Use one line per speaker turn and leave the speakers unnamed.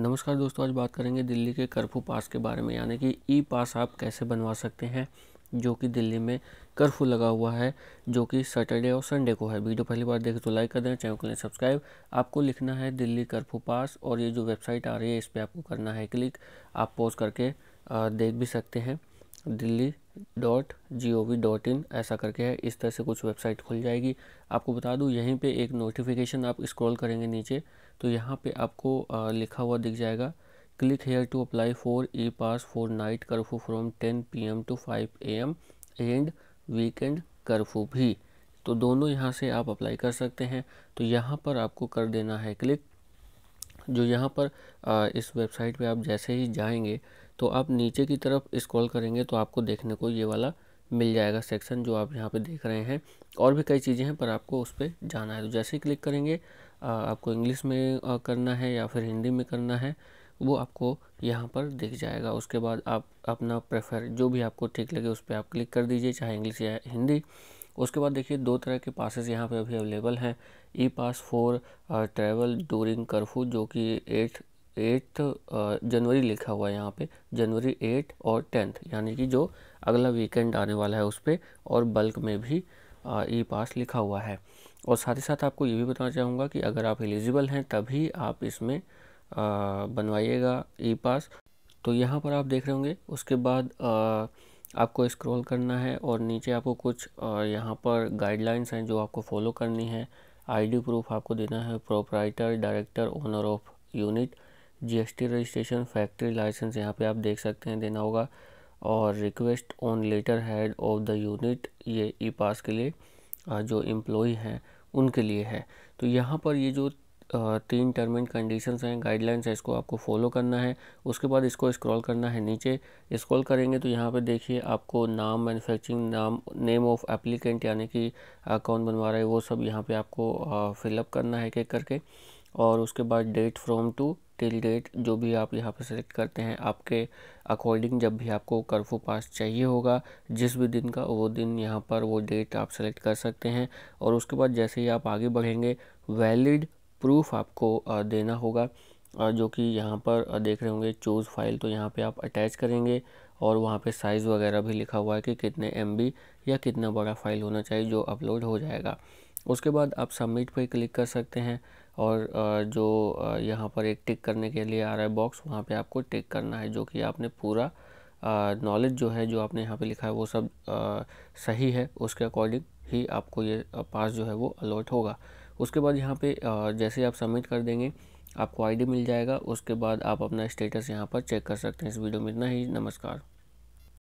नमस्कार दोस्तों आज बात करेंगे दिल्ली के कर्फ्यू पास के बारे में यानी कि ई पास आप कैसे बनवा सकते हैं जो कि दिल्ली में कर्फ्यू लगा हुआ है जो कि सैटरडे और संडे को है वीडियो पहली बार देखें तो लाइक कर दें चैनल को लें सब्सक्राइब आपको लिखना है दिल्ली कर्फ्यू पास और ये जो वेबसाइट आ रही है इस पर आपको करना है क्लिक आप पोज करके देख भी सकते हैं Delhi dot G O V dot in ऐसा करके है इस तरह से कुछ वेबसाइट खुल जाएगी आपको बता दूँ यहीं पे एक नोटिफिकेशन आप स्क्रॉल करेंगे नीचे तो यहाँ पे आपको आ, लिखा हुआ दिख जाएगा click here to apply for e pass for night curfew from ten P M to five A M and weekend curfew भी तो दोनों यहाँ से आप अप्लाई कर सकते हैं तो यहाँ पर आपको कर देना है क्लिक जो यहाँ पर इस वेबसाइट पे आप जैसे ही जाएंगे तो आप नीचे की तरफ स्क्रॉल करेंगे तो आपको देखने को ये वाला मिल जाएगा सेक्शन जो आप यहाँ पे देख रहे हैं और भी कई चीज़ें हैं पर आपको उस पर जाना है तो जैसे ही क्लिक करेंगे आपको इंग्लिश में करना है या फिर हिंदी में करना है वो आपको यहाँ पर दिख जाएगा उसके बाद आप अपना प्रेफर जो भी आपको ठीक लगे उस पर आप क्लिक कर दीजिए चाहे इंग्लिश या हिंदी उसके बाद देखिए दो तरह के पासेस यहाँ पे अभी अवेलेबल हैं e pass for travel during curfew जो कि एट एट्थ uh, जनवरी लिखा हुआ है यहाँ पे जनवरी एट और टेंथ यानी कि जो अगला वीकेंड आने वाला है उस पर और बल्क में भी ई uh, पास e लिखा हुआ है और साथ ही साथ आपको ये भी बताना चाहूँगा कि अगर आप एलिजिबल हैं तभी आप इसमें uh, बनवाइएगा ई e पास तो यहाँ पर आप देख रहे होंगे उसके बाद आ, आपको स्क्रॉल करना है और नीचे आपको कुछ यहाँ पर गाइडलाइंस हैं जो आपको फॉलो करनी है आईडी प्रूफ आपको देना है proprietor director owner of unit GST registration factory licence यहाँ पे आप देख सकते हैं देना होगा और request on letter head of the unit ये ई पास के लिए जो एम्प्लॉ हैं उनके लिए है तो यहाँ पर ये जो तीन टर्म एंड कंडीशंस हैं गाइडलाइंस है इसको आपको फॉलो करना है उसके बाद इसको स्क्रॉल करना है नीचे स्क्रॉल करेंगे तो यहाँ पे देखिए आपको नाम मैन्युफैक्चरिंग नाम नेम ऑफ एप्लीकेंट यानी कि कौन बनवा रहा है वो सब यहाँ पे आपको फिलअप करना है एक करके और उसके बाद date from to till date जो भी आप यहाँ पर सेलेक्ट करते हैं आपके अकॉर्डिंग जब भी आपको कर्फ्यू पास चाहिए होगा जिस भी दिन का वो दिन यहाँ पर वो डेट आप सेलेक्ट कर सकते हैं और उसके बाद जैसे ही आप आगे बढ़ेंगे वैलिड प्रूफ आपको देना होगा जो कि यहाँ पर देख रहे होंगे चूज़ फाइल तो यहाँ पे आप अटैच करेंगे और वहाँ पे साइज़ वगैरह भी लिखा हुआ है कि कितने एम या कितना बड़ा फ़ाइल होना चाहिए जो अपलोड हो जाएगा उसके बाद आप सबमिट पर क्लिक कर सकते हैं और जो यहाँ पर एक टिक करने के लिए आ रहा है बॉक्स वहाँ पे आपको टिक करना है जो कि आपने पूरा नॉलेज जो है जो आपने यहाँ पे लिखा है वो सब आ, सही है उसके अकॉर्डिंग ही आपको ये पास जो है वो अलॉट होगा उसके बाद यहाँ पे जैसे आप सबमिट कर देंगे आपको आईडी मिल जाएगा उसके बाद आप अपना स्टेटस यहाँ पर चेक कर सकते हैं इस वीडियो में इतना ही नमस्कार